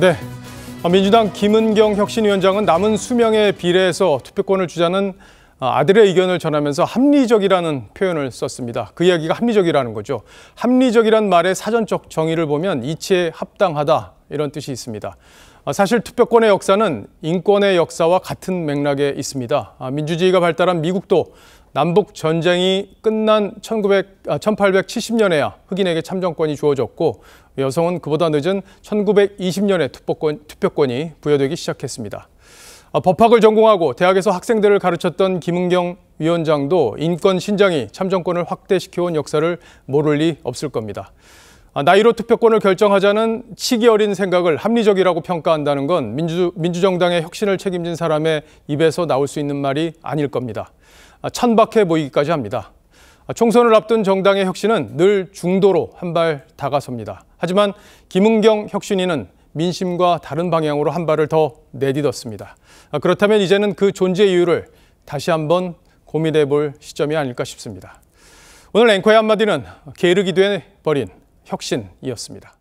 네. 아, 민주당 김은경 혁신위원장은 남은 수명의 비례에서 투표권을 주자는 아, 아들의 의견을 전하면서 합리적이라는 표현을 썼습니다. 그 이야기가 합리적이라는 거죠. 합리적이란 말의 사전적 정의를 보면 이치에 합당하다, 이런 뜻이 있습니다. 아, 사실 투표권의 역사는 인권의 역사와 같은 맥락에 있습니다. 아, 민주주의가 발달한 미국도 남북 전쟁이 끝난 1900, 1870년에야 아, 흑인에게 참정권이 주어졌고 여성은 그보다 늦은 1920년에 투표권, 투표권이 부여되기 시작했습니다. 법학을 전공하고 대학에서 학생들을 가르쳤던 김은경 위원장도 인권 신장이 참정권을 확대시켜온 역사를 모를 리 없을 겁니다. 아, 나이로 투표권을 결정하자는 치기 어린 생각을 합리적이라고 평가한다는 건 민주, 민주정당의 혁신을 책임진 사람의 입에서 나올 수 있는 말이 아닐 겁니다. 아, 천박해 보이기까지 합니다. 아, 총선을 앞둔 정당의 혁신은 늘 중도로 한 발 다가섭니다. 하지만 김은경 혁신인은 민심과 다른 방향으로 한 발을 더 내딛었습니다. 그렇다면 이제는 그 존재 이유를 다시 한번 고민해 볼 시점이 아닐까 싶습니다. 오늘 앵커의 한마디는 게으르기도 해버린 혁신이었습니다.